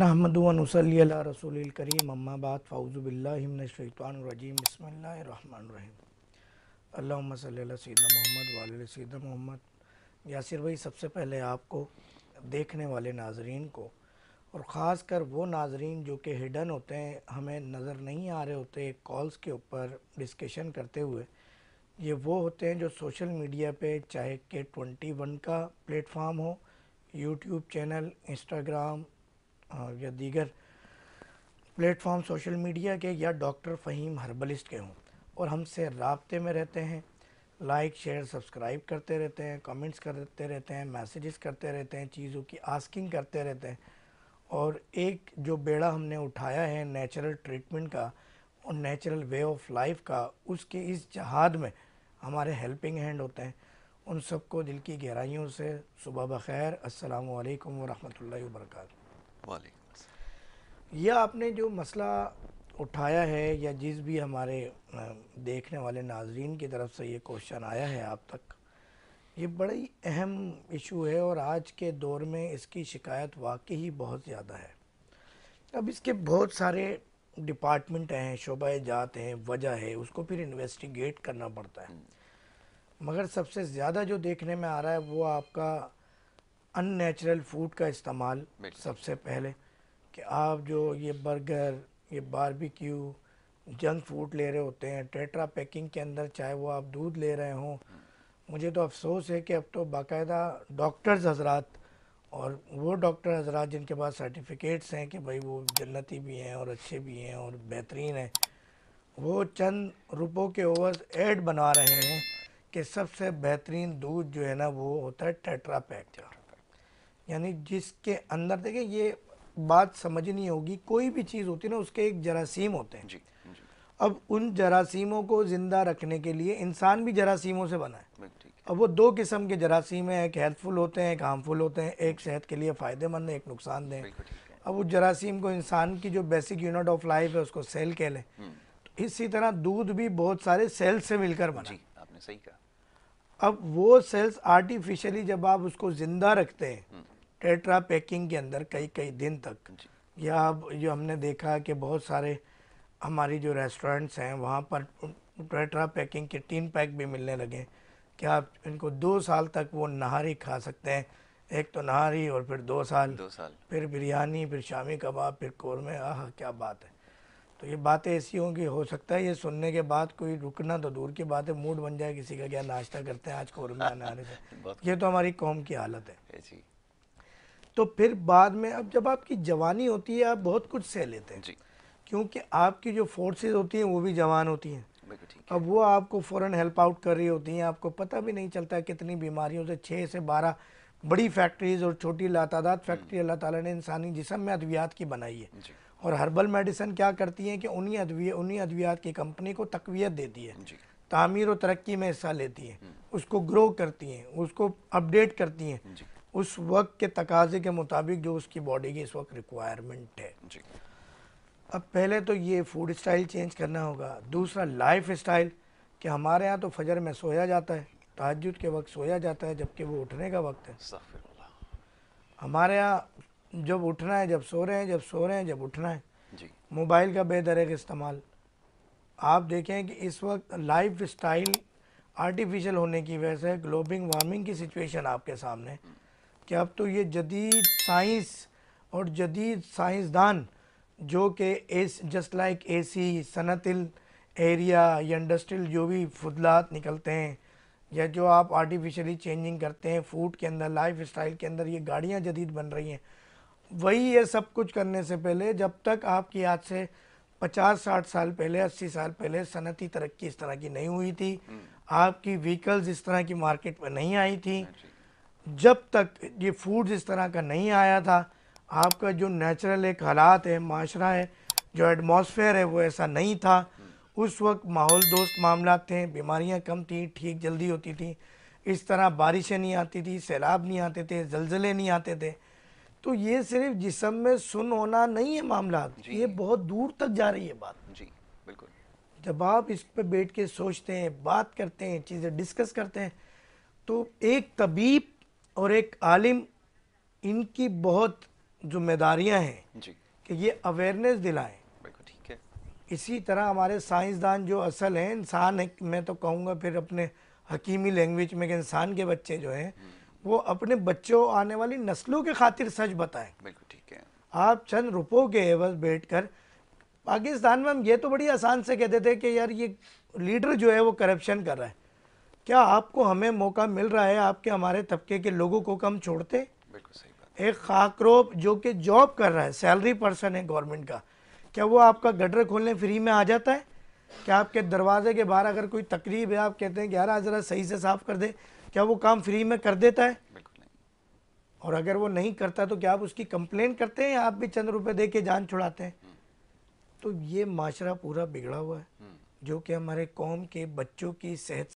नहमदनसली रसोल करीम अम्माबाद फ़ाउज़बिल्लाशवानरजीम बसमीम मोहम्मद वाल सैद मोहम्मद यासिर भाई सबसे पहले आपको देखने वाले नाजरन को और ख़ास कर वो नाजरीन जो कि हिडन होते हैं हमें नज़र नहीं आ रहे होते कॉल्स के ऊपर डिस्कशन करते हुए ये वो होते हैं जो सोशल मीडिया पर चाहे के ट्वेंटी वन का प्लेटफार्म हो यूट्यूब चैनल इंस्टाग्राम या दीगर प्लेटफॉर्म सोशल मीडिया के या डॉक्टर फ़हीम हर्बलिस्ट के हों और हमसे रबते में रहते हैं लाइक शेयर सब्सक्राइब करते रहते हैं कमेंट्स करते रहते हैं मैसेजेस करते रहते हैं चीज़ों की आस्किंग करते रहते हैं और एक जो बेड़ा हमने उठाया है नेचुरल ट्रीटमेंट का और नेचुरल वे ऑफ लाइफ का उसके इस जहाद में हमारे हेल्पिंग हैंड होते हैं उन सबको दिल की गहराइयों से सुबह बखैर असलकम वरहमल वर्का यह आपने जो मसला उठाया है या जिस भी हमारे देखने वाले नाजरीन की तरफ से ये क्वेश्चन आया है आप तक ये बड़ी अहम इशू है और आज के दौर में इसकी शिकायत वाकई ही बहुत ज़्यादा है अब इसके बहुत सारे डिपार्टमेंट हैं शोबा जात हैं वजह है उसको फिर इन्वेस्टिगेट करना पड़ता है हम्म। मगर सबसे ज़्यादा जो देखने में आ रहा है वो आपका अननेचुरल फूड का इस्तेमाल सबसे पहले कि आप जो ये बर्गर ये बारबेक्यू जंक फूड ले रहे होते हैं टेट्रा पैकिंग के अंदर चाहे वो आप दूध ले रहे हों मुझे तो अफसोस है कि अब तो बाकायदा डॉक्टर्स हजरात और वो डॉक्टर हजरात जिनके पास सर्टिफिकेट्स हैं कि भाई वो जन्नती भी हैं और अच्छे भी हैं और बेहतरीन हैं वो चंद रुपयों के ओवर एड बना रहे हैं कि सबसे बेहतरीन दूध जो है ना वो होता है टेट्रा पैक यानी जिसके अंदर देखिए ये बात समझनी होगी कोई भी चीज़ होती है ना उसके एक जरासीम होते हैं जी, जी। अब उन जरासीमों को ज़िंदा रखने के लिए इंसान भी जरासीमों से बना है अब वो दो किस्म के जरासीम हैं एक हेल्पफुल होते हैं एक हार्मफुल होते हैं एक सेहत के लिए फ़ायदेमंद है एक नुकसान दें अब उस जरासीम को इंसान की जो बेसिक यूनिट ऑफ लाइफ है उसको सेल कह लें हम्म। तो इसी तरह दूध भी बहुत सारे सेल्स से मिलकर बना जी, आपने सही कहा अब वो सेल्स आर्टिफिशियली जब आप उसको ज़िंदा रखते हैं हम्म। टेट्रा पैकिंग के अंदर कई कई दिन तक या जो हमने देखा कि बहुत सारे हमारी जो रेस्टोरेंट्स हैं वहाँ पर टेट्रा पैकिंग के टीन पैक भी मिलने लगे क्या आप इनको दो साल तक वो नहारी खा सकते हैं एक तो नहारी और फिर दो साल दो साल फिर बिरयानी फिर शामी कबाब फिर कौरमे आह क्या बात है तो ये बातें ऐसी होंगी हो सकता है ये सुनने के बाद कोई रुकना तो दूर की बात है मूड बन जाए किसी का क्या नाश्ता करते हैं आज कौरमे नहारे से ये तो हमारी कौम की हालत है तो फिर बाद में अब जब आपकी जवानी होती है आप बहुत कुछ सह लेते हैं जी क्योंकि आपकी जो फोर्सेज होती हैं वो भी जवान होती हैं अब वो आपको फ़ौरन हेल्प आउट कर रही होती हैं आपको पता भी नहीं चलता कितनी बीमारियों से छः से बारह बड़ी फैक्ट्रीज़ और छोटी लातादात फैक्ट्री हम्म। अल्लाह ताला ने इंसानी जिसम में अद्वियात की बनाई है और हर्बल मेडिसिन क्या करती है कि उन्हीं अद्विया उन्हीं अद्वियात की कंपनी को तकवीत देती है तामीर और तरक्की में हिस्सा लेती है हम्म। उसको ग्रो करती हैं उसको अपडेट करती हैं उस वक्त के तकाजे के मुताबिक जो उसकी बॉडी की इस वक्त रिक्वायरमेंट है जी अब पहले तो ये फूड स्टाइल चेंज करना होगा दूसरा लाइफ स्टाइल कि हमारे यहाँ तो फजर में सोया जाता है तहजद के वक्त सोया जाता है जबकि वो उठने का वक्त है हमारे यहाँ जब उठना है जब सो रहे हैं जब सो रहे हैं जब उठना है मोबाइल का बेदरक इस्तेमाल आप देखें कि इस वक्त लाइफ स्टाइल आर्टिफिशियल होने की वजह से ग्लोबल वार्मिंग की सिचुएशन आपके सामने कि अब तो ये जदीद साइंस और जदीद साइंसदान जो कि एस जस्ट लाइक ए सी सनतिल एरिया या इंडस्ट्रियल जो भी फुदलात निकलते हैं या जो आप आर्टिफिशली चेंजिंग करते हैं फूड के अंदर लाइफ स्टाइल के अंदर ये गाड़ियाँ जदीद बन रही हैं वही ये सब कुछ करने से पहले जब तक आपकी आज से पचास साठ साल पहले अस्सी साल पहले सनती तरक्की इस तरह की नहीं हुई थी हम्म। आपकी व्हीकल्स इस तरह की मार्केट में नहीं आई थी हाँ जब तक ये फूड इस तरह का नहीं आया था आपका जो नेचुरल एक हालात है माशरा है जो एटमॉस्फेयर है वो ऐसा नहीं था उस वक्त माहौल दोस्त मामला थे बीमारियां कम थी ठीक जल्दी होती थी इस तरह बारिशें नहीं आती थी सैलाब नहीं आते थे जलजले नहीं आते थे तो ये सिर्फ जिसम में सुन होना नहीं है मामला ये बहुत दूर तक जा रही है बात जी बिल्कुल जब आप इस पर बैठ के सोचते हैं बात करते हैं चीज़ें डिस्कस करते हैं तो एक तबीब और एक आलिम इनकी बहुत जिम्मेदारियां हैं कि ये अवेयरनेस दिलाएं ठीक है इसी तरह हमारे साइंसदान जो असल हैं इंसान है मैं तो कहूँगा फिर अपने हकीमी लैंग्वेज में इंसान के बच्चे जो हैं वो अपने बच्चों आने वाली नस्लों के खातिर सच बताएं बिल्कुल ठीक है आप चंद रुपयों के एवज बैठ कर पाकिस्तान में हम ये तो बड़ी आसान से कहते थे कि यार ये लीडर जो है वो करप्शन कर रहा है क्या आपको हमें मौका मिल रहा है आपके हमारे तबके के लोगों को कम छोड़ते एक खाकर जो कि जॉब कर रहा है सैलरी पर्सन है गवर्नमेंट का क्या वो आपका गटर खोलने फ्री में आ जाता है क्या आपके दरवाजे के बाहर अगर कोई तकरीब है आप कहते हैं कि यार ज़रा सही से साफ़ कर दे क्या वो काम फ्री में कर देता है और अगर वो नहीं करता तो क्या आप उसकी कंप्लेन करते हैं या आप भी चंद रुपए दे के जान छुड़ाते हैं हम्म। तो ये माशरा पूरा बिगड़ा हुआ है हम्म। जो कि हमारे कौम के बच्चों की सेहत